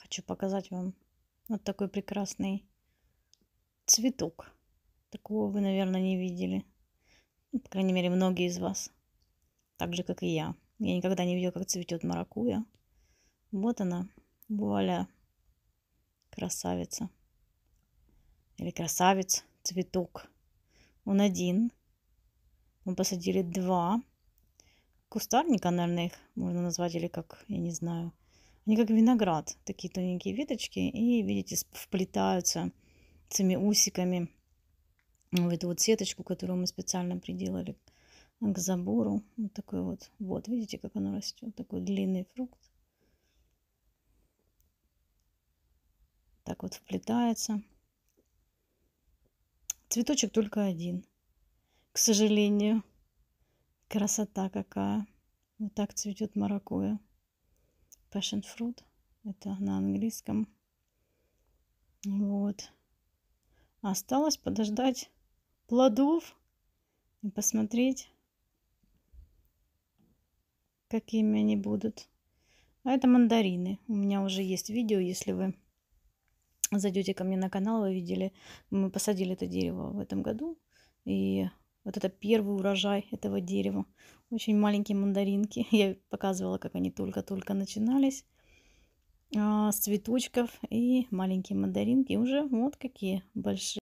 хочу показать вам вот такой прекрасный цветок. Такого вы, наверное, не видели. Ну, по крайней мере, многие из вас. Так же, как и я. Я никогда не видела, как цветет маракуя. Вот она, вуаля, красавица. Или красавец, цветок. Он один. Мы посадили два кустарника, наверное, их можно назвать, или как, я не знаю. Они как виноград, такие тоненькие веточки, и, видите, вплетаются этими усиками в эту вот сеточку, которую мы специально приделали к забору. Вот такой вот. Вот, видите, как оно растет. Такой длинный фрукт. Так вот вплетается. Цветочек только один. К сожалению. Красота какая. Вот так цветет маракуя passion fruit. Это на английском. Вот. А осталось подождать плодов и посмотреть, какими они будут. А это мандарины. У меня уже есть видео, если вы зайдете ко мне на канал, вы видели, мы посадили это дерево в этом году. И вот это первый урожай этого дерева. Очень маленькие мандаринки. Я показывала, как они только-только начинались. А, с цветочков и маленькие мандаринки. Уже вот какие большие.